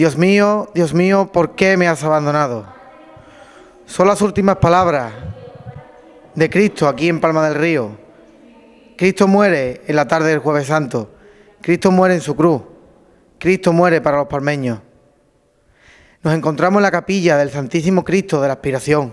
Dios mío, Dios mío, ¿por qué me has abandonado? Son las últimas palabras de Cristo aquí en Palma del Río. Cristo muere en la tarde del jueves santo. Cristo muere en su cruz. Cristo muere para los palmeños. Nos encontramos en la capilla del Santísimo Cristo de la Aspiración,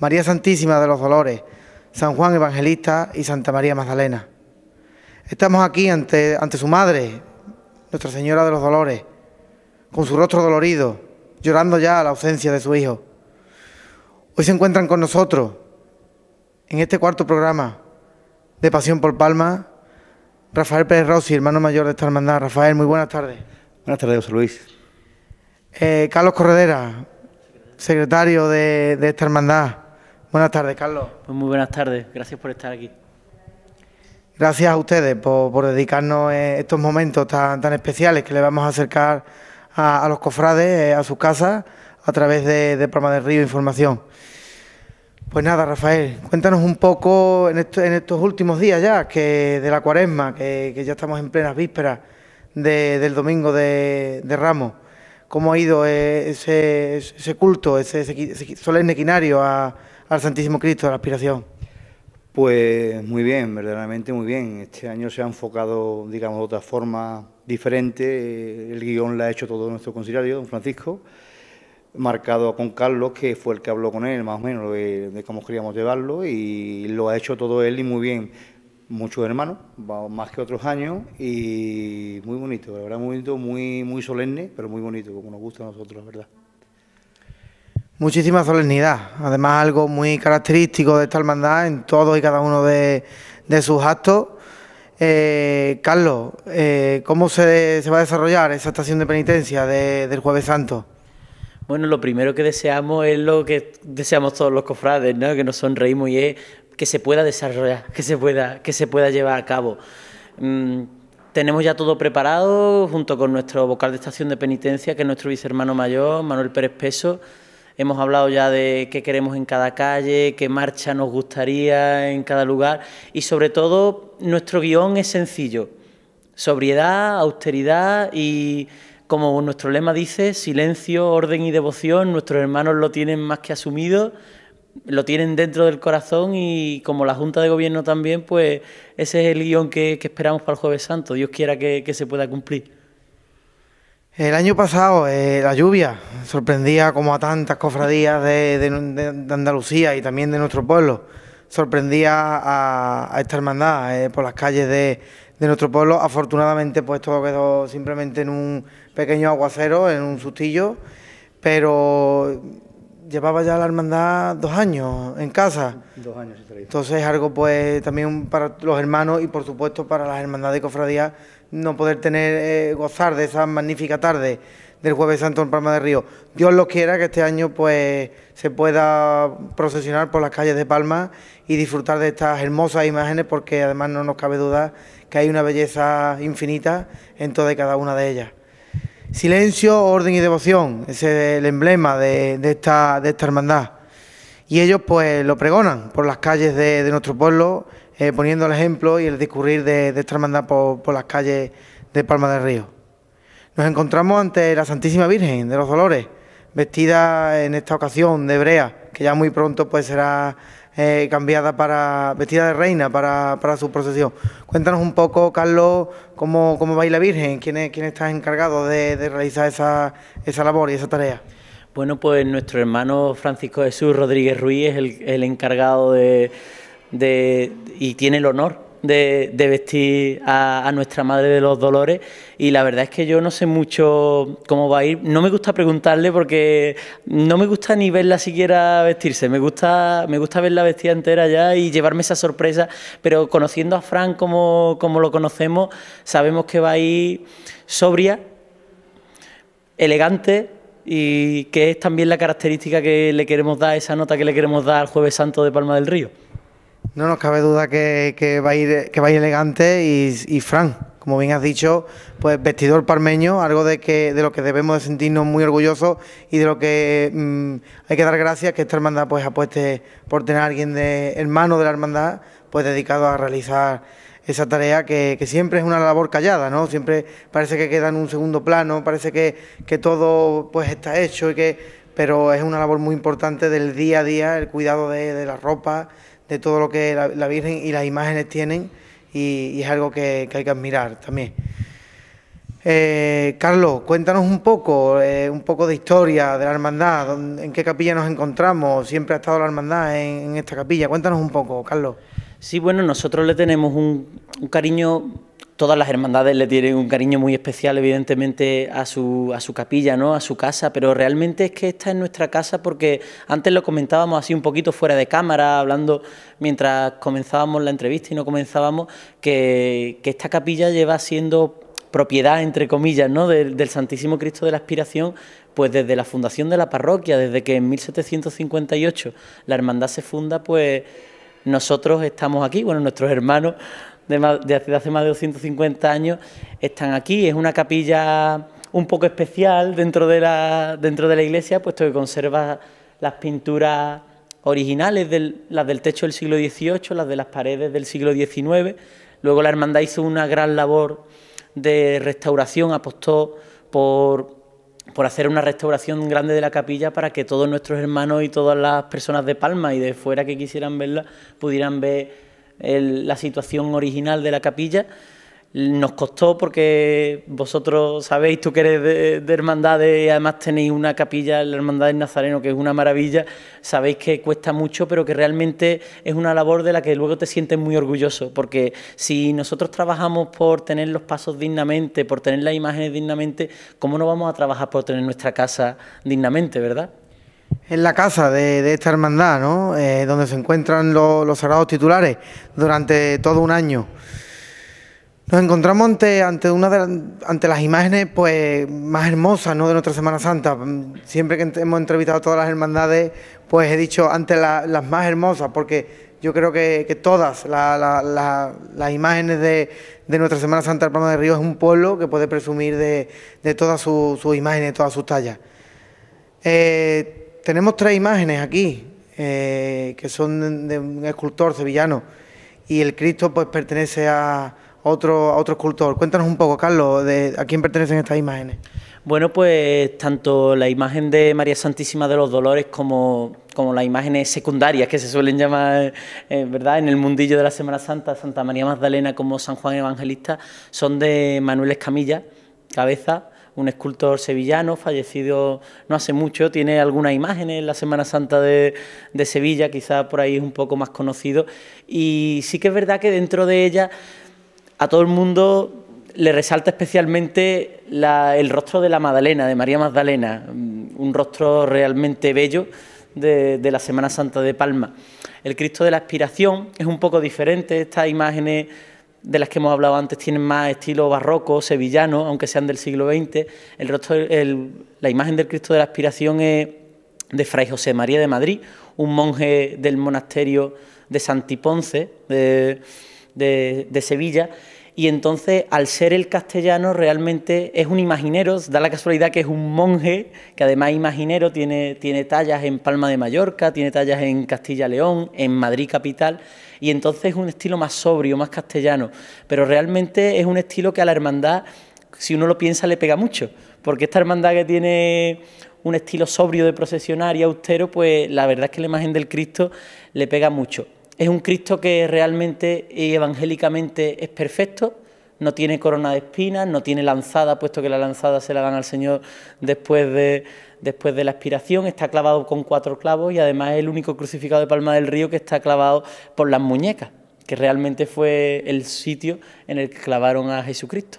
María Santísima de los Dolores, San Juan Evangelista y Santa María Magdalena. Estamos aquí ante, ante su madre, Nuestra Señora de los Dolores, con su rostro dolorido, llorando ya la ausencia de su hijo. Hoy se encuentran con nosotros, en este cuarto programa de Pasión por Palma, Rafael Pérez Rossi, hermano mayor de esta hermandad. Rafael, muy buenas tardes. Buenas tardes, José Luis. Eh, Carlos Corredera, secretario de, esta hermandad. Buenas tardes, Carlos. Pues muy buenas tardes, gracias por estar aquí. Gracias a ustedes por, dedicarnos eh, estos momentos tan, tan especiales que le vamos a acercar a, los cofrades, eh, a su casa, a través de, de del Río Información. Pues nada, Rafael, cuéntanos un poco en, estos últimos días ya, que de la cuaresma, que, ya estamos en plenas vísperas del domingo de, Ramos, cómo ha ido eh, ese, culto, ese, solemne al Santísimo Cristo, a la aspiración. Pues muy bien, verdaderamente muy bien. Este año se ha enfocado, digamos, de otra forma diferente. El guión lo ha hecho todo nuestro conciliario, don Francisco, marcado con Carlos, que fue el que habló con él, más o menos, de, cómo queríamos llevarlo, y lo ha hecho todo él y muy bien. Muchos hermanos, más que otros años, y muy bonito, la verdad, muy bonito, muy, muy solemne, pero muy bonito, como nos gusta a nosotros, la verdad. Muchísima solemnidad, además algo muy característico de esta hermandad en todos y cada uno de sus actos eh, Carlos, eh, ¿cómo se, va a desarrollar esa estación de penitencia del Jueves Santo? Bueno, lo primero que deseamos es lo que deseamos todos los cofrades, ¿no? que nos sonreímos y es que se pueda desarrollar, que se pueda, que se pueda llevar a cabo. Mm, tenemos ya todo preparado, junto con nuestro vocal de estación de penitencia, que es nuestro vicehermano mayor, Manuel Pérez Peso. Hemos hablado ya de qué queremos en cada calle, qué marcha nos gustaría en cada lugar y sobre todo nuestro guión es sencillo. Sobriedad, austeridad y, como nuestro lema dice, silencio, orden y devoción. Nuestros hermanos lo tienen más que asumido, lo tienen dentro del corazón y como la Junta de Gobierno también, pues ese es el guión que, esperamos para el Jueves Santo. Dios quiera que, se pueda cumplir. El año pasado eh, la lluvia sorprendía como a tantas cofradías de Andalucía y también de nuestro pueblo sorprendía a, esta hermandad eh, por las calles de, de, nuestro pueblo. Afortunadamente, pues todo quedó simplemente en un pequeño aguacero, en un sustillo, pero llevaba ya la hermandad dos años en casa. Dos años, Entonces algo pues también para los hermanos y por supuesto para las hermandades de Cofradía no poder tener, eh, gozar de esa magnífica tarde del Jueves Santo en Palma de Río. Dios lo quiera que este año pues se pueda procesionar por las calles de Palma y disfrutar de estas hermosas imágenes porque además no nos cabe duda que hay una belleza infinita en toda cada una de ellas. Silencio, orden y devoción, es el emblema de, esta, de esta hermandad. Y ellos pues lo pregonan por las calles de, nuestro pueblo, eh, poniendo el ejemplo y el discurrir de, esta hermandad por, las calles de Palma del Río. Nos encontramos ante la Santísima Virgen de los Dolores, vestida en esta ocasión de hebrea, que ya muy pronto pues será eh, cambiada para, vestida de reina para, su procesión. Cuéntanos un poco, Carlos, cómo, cómo va la Virgen, quién, quién está encargado de, realizar esa, esa labor y esa tarea. Bueno, pues nuestro hermano Francisco Jesús Rodríguez Ruiz es el, el encargado de, de, y tiene el honor de, vestir a, nuestra Madre de los Dolores y la verdad es que yo no sé mucho cómo va a ir. No me gusta preguntarle porque no me gusta ni verla siquiera vestirse, me gusta, me gusta verla vestida entera ya y llevarme esa sorpresa, pero conociendo a Fran como, como lo conocemos, sabemos que va a ir sobria, elegante y que es también la característica que le queremos dar, esa nota que le queremos dar al Jueves Santo de Palma del Río. No nos cabe duda que, que, va, a ir, que elegante y, y Fran, como bien has dicho, pues vestidor parmeño, algo de, que, de lo que debemos sentirnos muy orgullosos y de lo que mm, hay que dar gracias que esta hermandad pues apueste por tener a alguien de hermano de la hermandad pues dedicado a realizar esa tarea que, siempre es una labor callada, ¿no? Siempre parece que queda en un segundo plano, parece que, todo pues está hecho y que pero es una labor muy importante del día a día, el cuidado de, de la ropa, de todo lo que la, Virgen y las imágenes tienen y, es algo que, hay que admirar también. Eh, Carlos, cuéntanos un poco, eh, un poco de historia de la hermandad, en qué capilla nos encontramos, siempre ha estado la hermandad en, esta capilla, cuéntanos un poco, Carlos. Sí, bueno, nosotros le tenemos un, un cariño todas las hermandades le tienen un cariño muy especial, evidentemente, a su, a su capilla, ¿no? a su casa, pero realmente es que esta es nuestra casa porque antes lo comentábamos así un poquito fuera de cámara, hablando mientras comenzábamos la entrevista y no comenzábamos, que, esta capilla lleva siendo propiedad, entre comillas, ¿no? del Santísimo Cristo de la Aspiración, pues desde la fundación de la parroquia, desde que en 1758 la hermandad se funda, pues nosotros estamos aquí, bueno, nuestros hermanos de, hace más de 250 años están aquí. Es una capilla un poco especial dentro de la, dentro de la iglesia, puesto que conserva las pinturas originales, las del techo del siglo XVIII, las de las paredes del siglo XIX. Luego la hermandad hizo una gran labor de restauración, apostó por, por hacer una restauración grande de la capilla para que todos nuestros hermanos y todas las personas de Palma y de fuera que quisieran verla pudieran ver la situación original de la capilla. Nos costó porque vosotros sabéis, tú que eres de, hermandad y además tenéis una capilla, la Hermandad del Nazareno, que es una maravilla, sabéis que cuesta mucho, pero que realmente es una labor de la que luego te sientes muy orgulloso, porque si nosotros trabajamos por tener los pasos dignamente, por tener las imágenes dignamente, ¿cómo no vamos a trabajar por tener nuestra casa dignamente, verdad? en la casa de, esta hermandad, ¿no? Eh, donde se encuentran los sagrados titulares durante todo un año. Nos encontramos ante, una de ante las imágenes pues, más hermosas ¿no? de nuestra Semana Santa. Siempre que hemos entrevistado a todas las hermandades, pues he dicho ante las más hermosas, porque yo creo que, todas las imágenes de, nuestra Semana Santa del Palma de Río es un pueblo que puede presumir de, de todas sus imágenes, de todas sus tallas. Eh, tenemos tres imágenes aquí, eh, que son de un escultor sevillano, y el Cristo pues pertenece a otro, otro escultor. Cuéntanos un poco, Carlos, de a quién pertenecen estas imágenes. Bueno, pues tanto la imagen de María Santísima de los Dolores como, como las imágenes secundarias que se suelen llamar, eh, ¿verdad?, en el mundillo de la Semana Santa, Santa María Magdalena como San Juan Evangelista, son de Manuel Escamilla, cabeza, un escultor sevillano fallecido no hace mucho, tiene algunas imágenes en la Semana Santa de, Sevilla, quizá por ahí es un poco más conocido, y sí que es verdad que dentro de ella a todo el mundo le resalta especialmente la, el rostro de la Magdalena, de María Magdalena, mm, un rostro realmente bello de, de, la Semana Santa de Palma. El Cristo de la Aspiración es un poco diferente, estas imágenes de las que hemos hablado antes tienen más estilo barroco, sevillano, aunque sean del siglo XX. El la imagen del Cristo de la Aspiración es de Fray José María de Madrid, un monje del monasterio de Santiponce de Sevilla, y entonces al ser el castellano realmente es un imaginero, da la casualidad que es un monje, que además imaginero, tiene, tiene tallas en Palma de Mallorca, tiene tallas en Castilla-León, en Madrid capital, y entonces es un estilo más sobrio, más castellano, pero realmente es un estilo que a la hermandad, si uno lo piensa, le pega mucho, porque esta hermandad que tiene un estilo sobrio de procesionar y austero, pues la verdad es que la imagen del Cristo le pega mucho. Es un Cristo que realmente evangélicamente es perfecto, no tiene corona de espinas, no tiene lanzada, puesto que la lanzada se la dan al Señor después de, después de la aspiración. está clavado con cuatro clavos y además es el único crucificado de Palma del Río que está clavado por las muñecas, que realmente fue el sitio en el que clavaron a Jesucristo.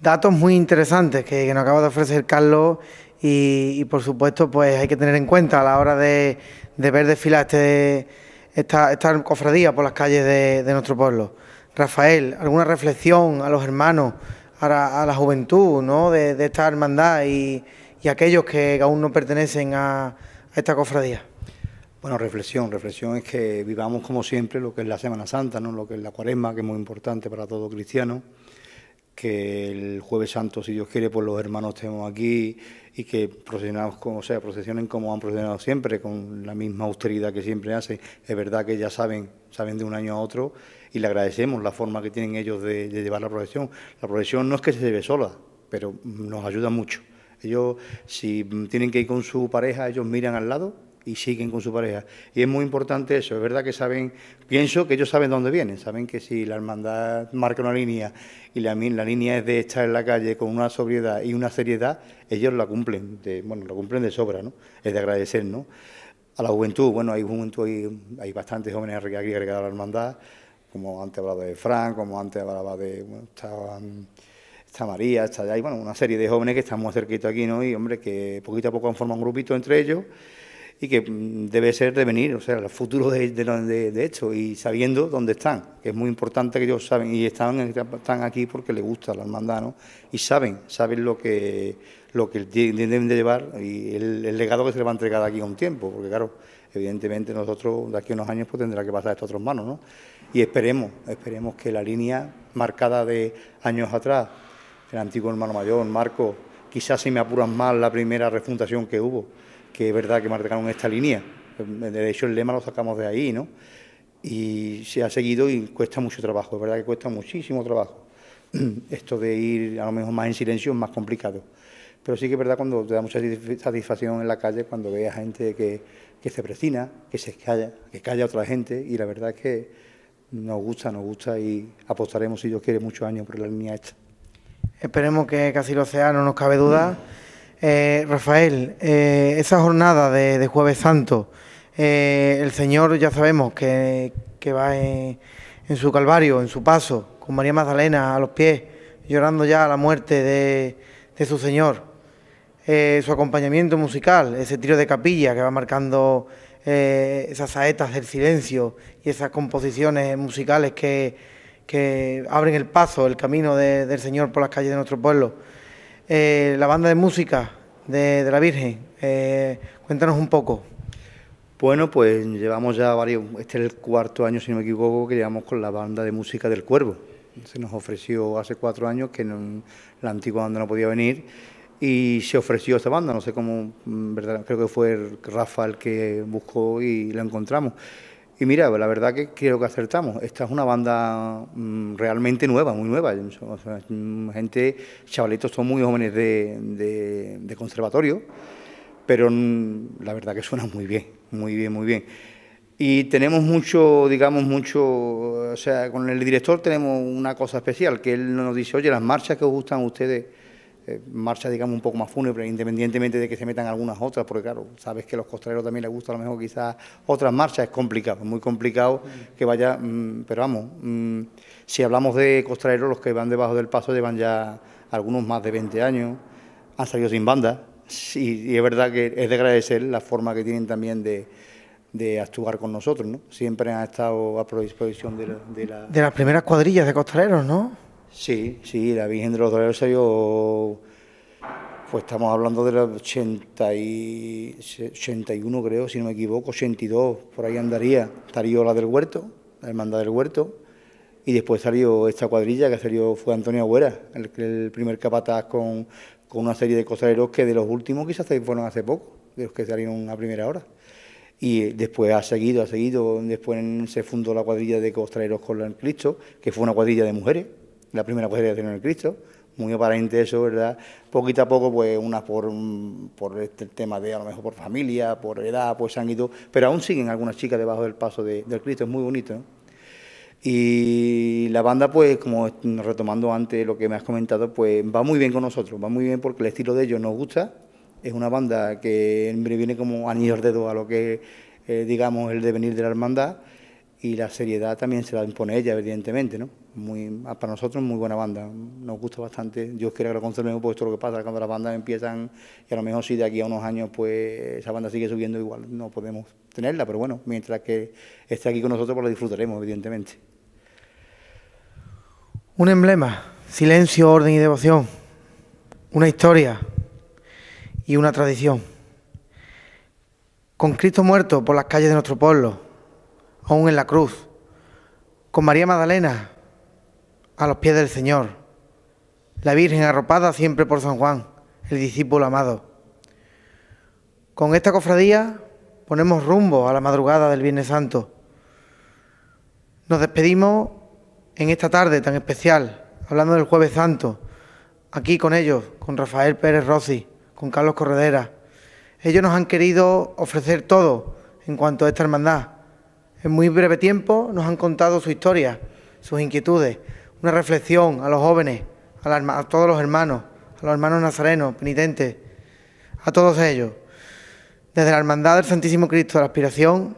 Datos muy interesantes que, nos acaba de ofrecer Carlos y, por supuesto pues hay que tener en cuenta a la hora de, de ver desfilar este esta, cofradía por las calles de, nuestro pueblo. Rafael, ¿alguna reflexión a los hermanos, a la, juventud ¿no? de, esta hermandad y, y, aquellos que aún no pertenecen a, a esta cofradía? Bueno, reflexión, reflexión es que vivamos como siempre lo que es la Semana Santa, ¿no? lo que es la cuaresma, que es muy importante para todo cristiano que el jueves santo, si Dios quiere, pues los hermanos tenemos aquí y que procesionamos como, sea, procesionen como han procesionado siempre, con la misma austeridad que siempre hacen. Es verdad que ya saben, saben de un año a otro y le agradecemos la forma que tienen ellos de, llevar la procesión. La procesión no es que se lleve sola, pero nos ayuda mucho. Ellos, si tienen que ir con su pareja, ellos miran al lado y siguen con su pareja. Y es muy importante eso, es verdad que saben, pienso que ellos saben dónde vienen, saben que si la hermandad marca una línea y la, línea es de estar en la calle con una sobriedad y una seriedad, ellos la cumplen, bueno, la cumplen de sobra, ¿no? Es de agradecer, ¿no? A la juventud, bueno, hay juventud, hay, hay bastantes jóvenes agregados a la hermandad, como antes hablaba de Frank, como antes hablaba de... Bueno, está María, está allá, y bueno, una serie de jóvenes que estamos cerquitos aquí, ¿no? Y hombre, que poquito a poco han formado un grupito entre ellos y que mm, debe ser de venir, o sea, el futuro de, de, de, esto y sabiendo dónde están, que es muy importante que ellos saben y están, están aquí porque les gusta la hermandad, Y saben, saben lo que lo que deben de llevar y el, legado que se les va a entregar aquí a un tiempo, porque claro, evidentemente nosotros de aquí a unos años pues tendrá que pasar esto a otros manos, ¿no? Y esperemos, esperemos que la línea marcada de años atrás, el antiguo hermano mayor, Marco, quizás si me apuran más la primera refundación que hubo, que es verdad que marcaron esta línea. De hecho, el lema lo sacamos de ahí, ¿no? Y se ha seguido y cuesta mucho trabajo, es verdad que cuesta muchísimo trabajo. Esto de ir a lo mejor más en silencio es más complicado. Pero sí que es verdad cuando te da mucha satisfacción en la calle, cuando ves a gente que, se presina que se calla, que calla otra gente, y la verdad es que nos gusta, nos gusta y apostaremos, si Dios quiere, muchos años por la línea esta. Esperemos que Casi lo sea, no nos cabe duda. Eh, Rafael, eh, esa jornada de, Jueves Santo, eh, el Señor ya sabemos que, va en, su calvario, en su paso, con María Magdalena a los pies, llorando ya la muerte de, su Señor. su acompañamiento musical, ese tiro de capilla que va marcando esas saetas del silencio y esas composiciones musicales que, abren el paso, el camino del Señor por las calles de nuestro pueblo eh, la banda de música de, la Virgen. Eh, cuéntanos un poco. Bueno, pues llevamos ya varios, este es el cuarto año, si no me equivoco, que llevamos con la banda de música del Cuervo. Se nos ofreció hace cuatro años que la antigua banda no podía venir y se ofreció esta banda, no sé cómo, mm, verdad, creo que fue Rafa el que buscó y la encontramos. Y mira, la verdad que creo que acertamos. Esta es una banda mm, realmente nueva, muy nueva. Mm, gente, chavalitos son muy jóvenes de, conservatorio, pero mm, la verdad que suena muy bien, muy bien, muy bien. Y tenemos mucho, digamos, mucho, o sea, con el director tenemos una cosa especial, que él nos dice, oye, las marchas que os gustan a ustedes eh, marcha, digamos, un poco más fúnebre, independientemente de que se metan algunas otras, porque claro, sabes que a los costreros también les gusta a lo mejor quizás otras marchas, es complicado, muy complicado que vaya, mm, pero vamos, mm, si hablamos de costreros, los que van debajo del paso llevan ya algunos más de 20 años, han salido sin banda, y, es verdad que es de agradecer la forma que tienen también de, de actuar con nosotros, ¿no? Siempre han estado a disposición de la, de, la... de las primeras cuadrillas de costaleros, ¿no? Sí, sí, la Virgen de los Dolores yo pues estamos hablando los 80 81 creo, si no me equivoco, 82, por ahí andaría, estaría la del Huerto, la hermandad del Huerto, y después salió esta cuadrilla que salió fue Antonio Agüera, el, primer capataz con, con, una serie de costaleros que de los últimos quizás fueron hace poco, de los que salieron a primera hora. Y eh, después ha seguido, ha seguido, después se fundó la cuadrilla de costaleros con el Cristo, que fue una cuadrilla de mujeres, la primera tiene el Cristo, muy aparente eso, ¿verdad? Poquito a poco, pues unas por, por este tema de, a lo mejor por familia, por edad, pues han ido, pero aún siguen algunas chicas debajo del paso del Cristo, es muy bonito. Y la banda, pues, como retomando antes lo que me has comentado, pues va muy bien con nosotros, va muy bien porque el estilo de ellos nos gusta, es una banda que viene como de dedo a lo que, eh, digamos, el devenir de la hermandad y la seriedad también se la impone ella, evidentemente, ¿no? Muy, para nosotros muy buena banda, nos gusta bastante, Dios quiera que lo conservemos, esto es lo que pasa cuando las bandas empiezan, y a lo mejor si de aquí a unos años pues esa banda sigue subiendo igual, no podemos tenerla, pero bueno, mientras que esté aquí con nosotros pues la disfrutaremos, evidentemente. Un emblema, silencio, orden y devoción, una historia y una tradición. Con Cristo muerto por las calles de nuestro pueblo, aún en la cruz, con María Magdalena a los pies del Señor, la Virgen arropada siempre por San Juan, el discípulo amado. Con esta cofradía ponemos rumbo a la madrugada del Viernes Santo. Nos despedimos en esta tarde tan especial, hablando del Jueves Santo, aquí con ellos, con Rafael Pérez Rossi, con Carlos Corredera. Ellos nos han querido ofrecer todo en cuanto a esta hermandad, en muy breve tiempo nos han contado su historia, sus inquietudes, una reflexión a los jóvenes, a, todos los hermanos, a los hermanos nazarenos, penitentes, a todos ellos. Desde la Hermandad del Santísimo Cristo de la Aspiración,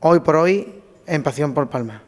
hoy por hoy, en Pasión por Palma.